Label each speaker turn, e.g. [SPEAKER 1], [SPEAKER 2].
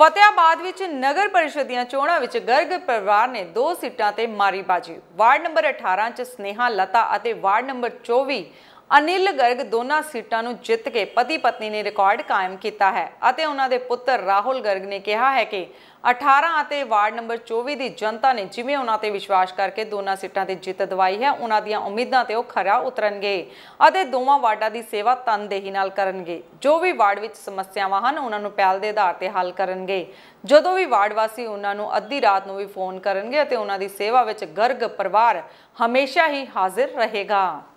[SPEAKER 1] ਫਤਿਆਬਾਦ ਵਿੱਚ ਨਗਰ ਪਰਿਸ਼ਦ ਦੀਆਂ ਚੋਣਾਂ ਵਿੱਚ ਗਰਗ ਪਰਿਵਾਰ ਨੇ ਦੋ ਸੀਟਾਂ ਤੇ ਮਾਰੀ ਬਾਜੀ ਵਾਰਡ ਨੰਬਰ 18 ਚ ਸਨੇਹਾ ਲਤਾ ਅਤੇ ਵਾਰਡ ਨੰਬਰ 24 ਅਨਿਲ ਗਰਗ ਦੋਨਾਂ ਸੀਟਾਂ ਨੂੰ ਜਿੱਤ ਕੇ ਪਤੀ ਪਤਨੀ ਨੇ ਰਿਕਾਰਡ ਕਾਇਮ ਕੀਤਾ ਹੈ ਅਤੇ ਉਹਨਾਂ ਦੇ ਪੁੱਤਰ ਰਾਹੁਲ ਗਰਗ ਨੇ ਕਿਹਾ ਹੈ ਕਿ 18 ਅਤੇ ਵਾਰਡ ਨੰਬਰ 24 ਦੀ ਜਨਤਾ ਨੇ ਜਿਵੇਂ ਉਹਨਾਂ ਤੇ ਵਿਸ਼ਵਾਸ ਕਰਕੇ ਦੋਨਾਂ ਸੀਟਾਂ ਤੇ ਜਿੱਤ ਦਵਾਈ ਹੈ ਉਹਨਾਂ ਦੀਆਂ ਉਮੀਦਾਂ ਤੇ ਉਹ ਖਰਾ ਉਤਰਨਗੇ ਅਤੇ ਦੋਵਾਂ ਵਾਰਡਾਂ ਦੀ ਸੇਵਾ ਤਨਦੇਹੀ ਨਾਲ ਕਰਨਗੇ ਜੋ ਵੀ ਵਾਰਡ ਵਿੱਚ ਸਮੱਸਿਆਵਾਂ ਹਨ ਉਹਨਾਂ ਨੂੰ ਪਹਿਲ ਦੇ ਆਧਾਰ ਤੇ ਹੱਲ ਕਰਨਗੇ ਜਦੋਂ ਵੀ ਵਾਰਡ ਵਾਸੀ ਉਹਨਾਂ ਨੂੰ ਅੱਧੀ ਰਾਤ ਨੂੰ ਵੀ ਫੋਨ ਕਰਨਗੇ ਅਤੇ ਉਹਨਾਂ ਦੀ ਸੇਵਾ ਵਿੱਚ ਗਰਗ ਪਰਿਵਾਰ ਹਮੇਸ਼ਾ ਹੀ ਹਾਜ਼ਰ ਰਹੇਗਾ